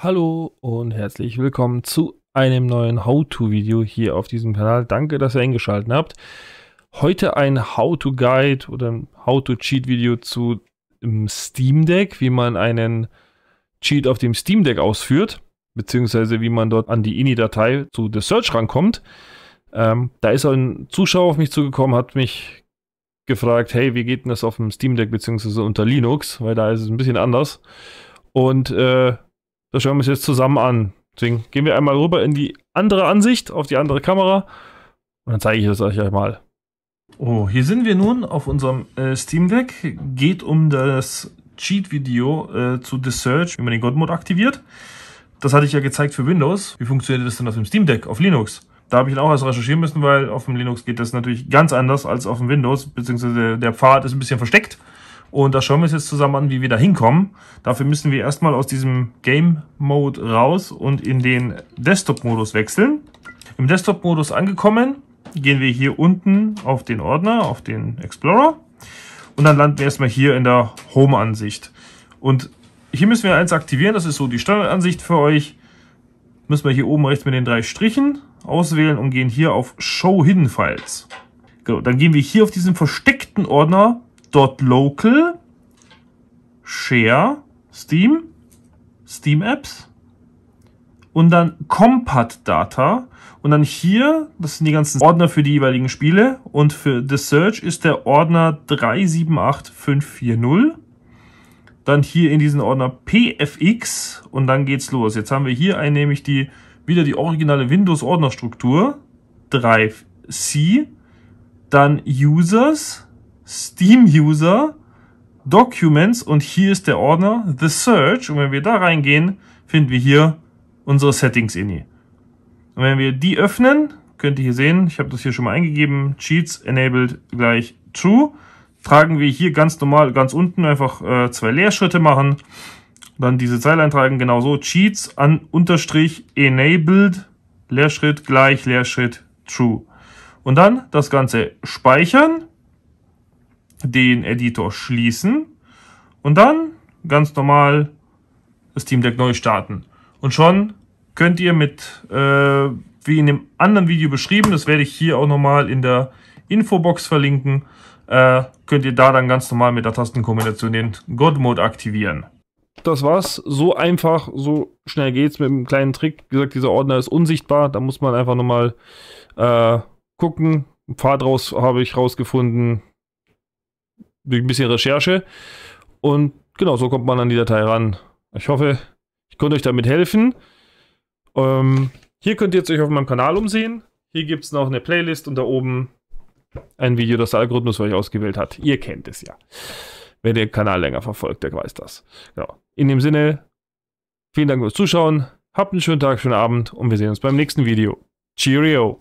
Hallo und herzlich willkommen zu einem neuen How-To-Video hier auf diesem Kanal. Danke, dass ihr eingeschaltet habt. Heute ein How-To-Guide oder ein How-To-Cheat-Video zu Steam Deck, wie man einen Cheat auf dem Steam Deck ausführt, beziehungsweise wie man dort an die INI-Datei zu The Search rankommt. Ähm, da ist ein Zuschauer auf mich zugekommen, hat mich gefragt, hey, wie geht denn das auf dem Steam Deck, beziehungsweise unter Linux, weil da ist es ein bisschen anders. Und äh, das schauen wir uns jetzt zusammen an. Deswegen gehen wir einmal rüber in die andere Ansicht, auf die andere Kamera. Und dann zeige ich das euch einmal. Oh, hier sind wir nun auf unserem äh, Steam Deck. Geht um das Cheat-Video äh, zu The Search, wie man den God Mode aktiviert. Das hatte ich ja gezeigt für Windows. Wie funktioniert das denn auf dem Steam Deck, auf Linux? Da habe ich dann auch erst recherchieren müssen, weil auf dem Linux geht das natürlich ganz anders als auf dem Windows, beziehungsweise der Pfad ist ein bisschen versteckt. Und da schauen wir uns jetzt zusammen an, wie wir da hinkommen. Dafür müssen wir erstmal aus diesem Game Mode raus und in den Desktop Modus wechseln. Im Desktop Modus angekommen, gehen wir hier unten auf den Ordner, auf den Explorer. Und dann landen wir erstmal hier in der Home Ansicht. Und hier müssen wir eins aktivieren, das ist so die Standardansicht für euch. Müssen wir hier oben rechts mit den drei Strichen auswählen und gehen hier auf Show Hidden Files. Genau, dann gehen wir hier auf diesen versteckten Ordner .local share Steam Steam Apps und dann Compat Data und dann hier, das sind die ganzen Ordner für die jeweiligen Spiele und für The Search ist der Ordner 378540. Dann hier in diesen Ordner PFX und dann geht's los. Jetzt haben wir hier ein, nämlich die, wieder die originale Windows Ordnerstruktur. 3C, dann Users, Steam-User, Documents und hier ist der Ordner The Search. Und wenn wir da reingehen, finden wir hier unsere Settings INI. Und wenn wir die öffnen, könnt ihr hier sehen, ich habe das hier schon mal eingegeben, Cheats enabled gleich True. Tragen wir hier ganz normal, ganz unten einfach äh, zwei Leerschritte machen. Dann diese Zeile eintragen, genauso Cheats an Unterstrich enabled Leerschritt gleich Leerschritt True. Und dann das Ganze speichern den Editor schließen und dann ganz normal das Steam Deck neu starten. Und schon könnt ihr mit, äh, wie in dem anderen Video beschrieben, das werde ich hier auch nochmal in der Infobox verlinken, äh, könnt ihr da dann ganz normal mit der Tastenkombination den God Mode aktivieren. Das war's. So einfach, so schnell geht's mit einem kleinen Trick. Wie gesagt, dieser Ordner ist unsichtbar. Da muss man einfach nochmal äh, gucken. Ein Pfad raus habe ich rausgefunden durch ein bisschen Recherche. Und genau, so kommt man an die Datei ran. Ich hoffe, ich konnte euch damit helfen. Ähm, hier könnt ihr jetzt euch auf meinem Kanal umsehen. Hier gibt es noch eine Playlist und da oben ein Video, das der Algorithmus für euch ausgewählt hat. Ihr kennt es ja. Wer den Kanal länger verfolgt, der weiß das. Genau. In dem Sinne, vielen Dank fürs Zuschauen. Habt einen schönen Tag, schönen Abend und wir sehen uns beim nächsten Video. Cheerio!